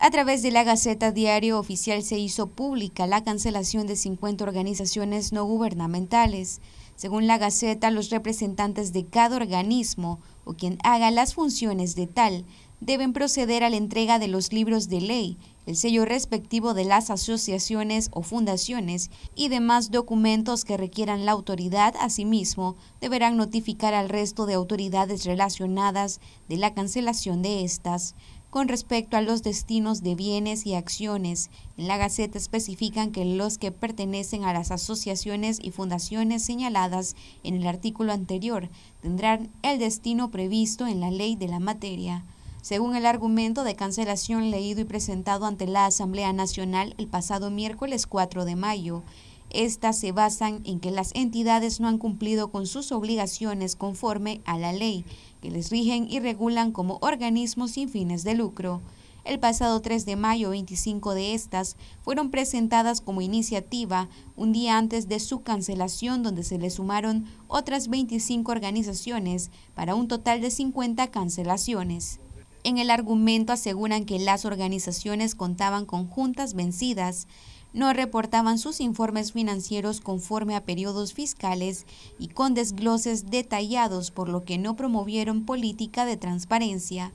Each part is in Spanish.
A través de la Gaceta Diario Oficial se hizo pública la cancelación de 50 organizaciones no gubernamentales. Según la Gaceta, los representantes de cada organismo o quien haga las funciones de tal deben proceder a la entrega de los libros de ley, el sello respectivo de las asociaciones o fundaciones y demás documentos que requieran la autoridad. Asimismo, deberán notificar al resto de autoridades relacionadas de la cancelación de estas con respecto a los destinos de bienes y acciones. En la Gaceta especifican que los que pertenecen a las asociaciones y fundaciones señaladas en el artículo anterior tendrán el destino previsto en la ley de la materia. Según el argumento de cancelación leído y presentado ante la Asamblea Nacional el pasado miércoles 4 de mayo, estas se basan en que las entidades no han cumplido con sus obligaciones conforme a la ley, que les rigen y regulan como organismos sin fines de lucro. El pasado 3 de mayo, 25 de estas fueron presentadas como iniciativa un día antes de su cancelación, donde se le sumaron otras 25 organizaciones para un total de 50 cancelaciones. En el argumento aseguran que las organizaciones contaban con juntas vencidas, no reportaban sus informes financieros conforme a periodos fiscales y con desgloses detallados, por lo que no promovieron política de transparencia.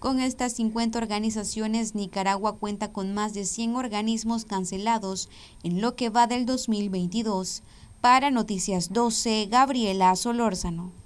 Con estas 50 organizaciones, Nicaragua cuenta con más de 100 organismos cancelados en lo que va del 2022. Para Noticias 12, Gabriela Solórzano.